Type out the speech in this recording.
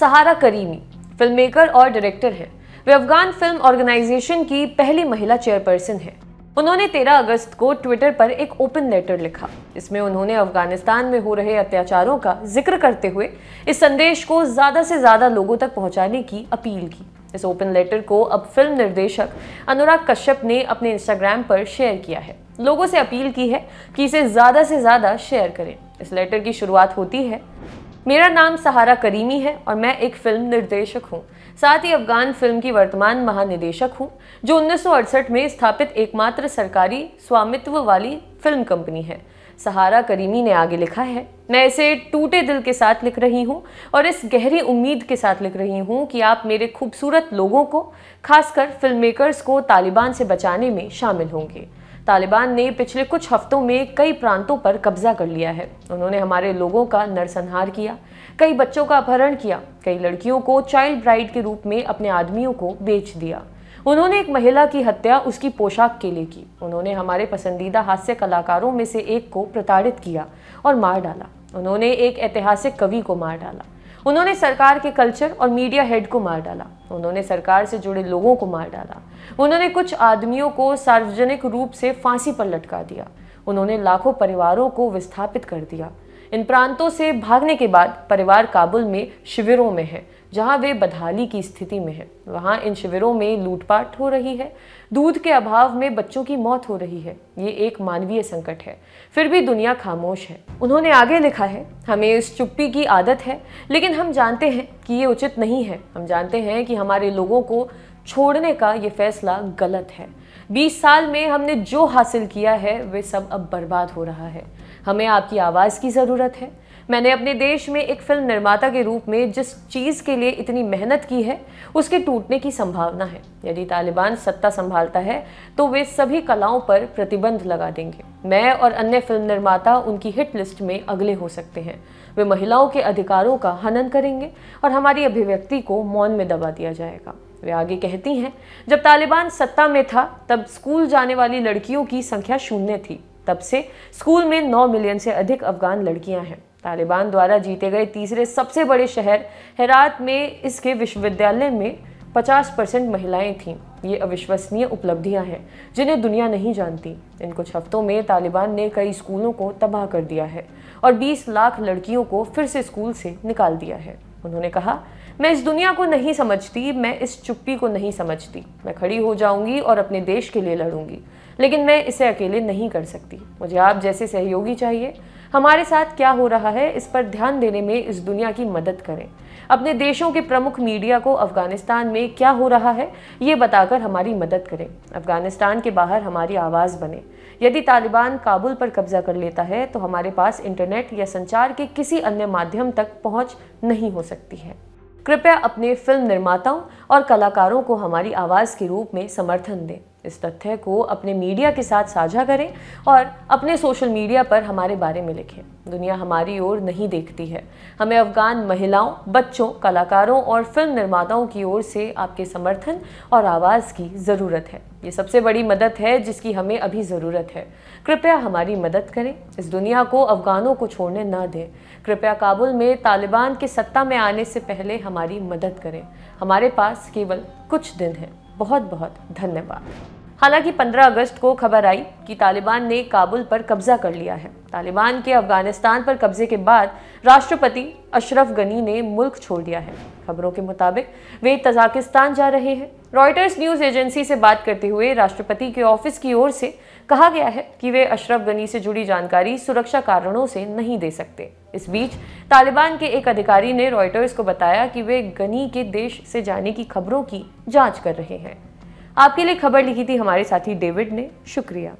सहारा Karimi film maker और director है वे अफगान फिल्म ऑर्गेनाइजेशन की पहली महिला चेयरपर्सन है उन्होंने 13 अगस्त को ट्विटर पर एक ओपन लेटर लिखा इसमें उन्होंने अफगानिस्तान में हो रहे अत्याचारों का जिक्र करते हुए इस संदेश को ज़्यादा से ज़्यादा लोगों तक पहुंचाने की अपील की इस ओपन लेटर को अब फिल्म निर्देशक अनुराग कश्यप ने अपने इंस्टाग्राम पर शेयर किया है लोगों से अपील की है कि इसे ज़्यादा से ज़्यादा शेयर करें इस लेटर की शुरुआत होती है मेरा नाम सहारा करीमी है और मैं एक फिल्म निर्देशक हूँ साथ ही अफगान फिल्म की वर्तमान महानिदेशक हूँ जो उन्नीस में स्थापित एकमात्र सरकारी स्वामित्व वाली फिल्म कंपनी है सहारा करीमी ने आगे लिखा है मैं इसे टूटे दिल के साथ लिख रही हूँ और इस गहरी उम्मीद के साथ लिख रही हूँ कि आप मेरे खूबसूरत लोगों को खासकर फिल्म मेकर्स को तालिबान से बचाने में शामिल होंगे तालिबान ने पिछले कुछ हफ्तों में कई प्रांतों पर कब्जा कर लिया है उन्होंने हमारे लोगों का नरसंहार किया कई बच्चों का अपहरण किया कई लड़कियों को चाइल्ड ब्राइड के रूप में अपने आदमियों को बेच दिया उन्होंने एक महिला की हत्या उसकी पोशाक के लिए की उन्होंने हमारे पसंदीदा हास्य कलाकारों में से एक को प्रताड़ित किया और मार डाला उन्होंने एक ऐतिहासिक कवि को मार डाला उन्होंने सरकार के कल्चर और मीडिया हेड को मार डाला उन्होंने सरकार से जुड़े लोगों को मार डाला उन्होंने कुछ आदमियों को सार्वजनिक रूप से फांसी पर लटका दिया उन्होंने लाखों परिवारों को विस्थापित कर दिया इन प्रांतों से भागने के बाद परिवार काबुल में शिविरों में है जहां वे बदहाली की स्थिति में हैं वहां इन शिविरों में लूटपाट हो रही है दूध के अभाव में बच्चों की मौत हो रही है ये एक मानवीय संकट है फिर भी दुनिया खामोश है उन्होंने आगे लिखा है हमें इस चुप्पी की आदत है लेकिन हम जानते हैं कि ये उचित नहीं है हम जानते हैं कि हमारे लोगों को छोड़ने का ये फैसला गलत है 20 साल में हमने जो हासिल किया है वे सब अब बर्बाद हो रहा है हमें आपकी आवाज़ की ज़रूरत है मैंने अपने देश में एक फिल्म निर्माता के रूप में जिस चीज़ के लिए इतनी मेहनत की है उसके टूटने की संभावना है यदि तालिबान सत्ता संभालता है तो वे सभी कलाओं पर प्रतिबंध लगा देंगे मैं और अन्य फिल्म निर्माता उनकी हिट लिस्ट में अगले हो सकते हैं वे महिलाओं के अधिकारों का हनन करेंगे और हमारी अभिव्यक्ति को मौन में दबा दिया जाएगा वे आगे कहती हैं जब तालिबान सत्ता में था तब स्कूल जाने वाली लड़कियों की संख्या शून्य थी तब से स्कूल में 9 मिलियन से अधिक अफगान लड़कियां हैं तालिबान द्वारा जीते गए तीसरे सबसे बड़े शहर हेरात में इसके विश्वविद्यालय में 50 परसेंट महिलाएँ थीं ये अविश्वसनीय उपलब्धियां हैं जिन्हें दुनिया नहीं जानती इन कुछ हफ्तों में तालिबान ने कई स्कूलों को तबाह कर दिया है और 20 लाख लड़कियों को फिर से स्कूल से निकाल दिया है उन्होंने कहा मैं इस दुनिया को नहीं समझती मैं इस चुप्पी को नहीं समझती मैं खड़ी हो जाऊंगी और अपने देश के लिए लड़ूंगी लेकिन मैं इसे अकेले नहीं कर सकती मुझे आप जैसे सहयोगी चाहिए हमारे साथ क्या हो रहा है इस पर ध्यान देने में इस दुनिया की मदद करें अपने देशों के प्रमुख मीडिया को अफगानिस्तान में क्या हो रहा है ये बताकर हमारी मदद करें अफगानिस्तान के बाहर हमारी आवाज़ बने यदि तालिबान काबुल पर कब्जा कर लेता है तो हमारे पास इंटरनेट या संचार के किसी अन्य माध्यम तक पहुंच नहीं हो सकती है कृपया अपने फिल्म निर्माताओं और कलाकारों को हमारी आवाज़ के रूप में समर्थन दें इस तथ्य को अपने मीडिया के साथ साझा करें और अपने सोशल मीडिया पर हमारे बारे में लिखें दुनिया हमारी ओर नहीं देखती है हमें अफगान महिलाओं बच्चों कलाकारों और फिल्म निर्माताओं की ओर से आपके समर्थन और आवाज़ की ज़रूरत है ये सबसे बड़ी मदद है जिसकी हमें अभी ज़रूरत है कृपया हमारी मदद करें इस दुनिया को अफगानों को छोड़ने ना दें कृपया काबुल में तालिबान के सत्ता में आने से पहले हमारी मदद करें हमारे पास केवल कुछ दिन हैं बहुत बहुत धन्यवाद हालांकि 15 अगस्त को खबर आई कि तालिबान ने काबुल पर कब्जा कर लिया है तालिबान के अफगानिस्तान पर कब्जे के बाद राष्ट्रपति अशरफ गनी ने मुल्क छोड़ दिया है खबरों के मुताबिक वे तजाकिस्तान जा रहे हैं रॉयटर्स न्यूज़ एजेंसी से बात करते हुए राष्ट्रपति के ऑफिस की ओर से कहा गया है कि वे अशरफ गनी से जुड़ी जानकारी सुरक्षा कारणों से नहीं दे सकते इस बीच तालिबान के एक अधिकारी ने रॉयटर्स को बताया कि वे गनी के देश से जाने की खबरों की जांच कर रहे हैं आपके लिए खबर लिखी थी हमारे साथी डेविड ने शुक्रिया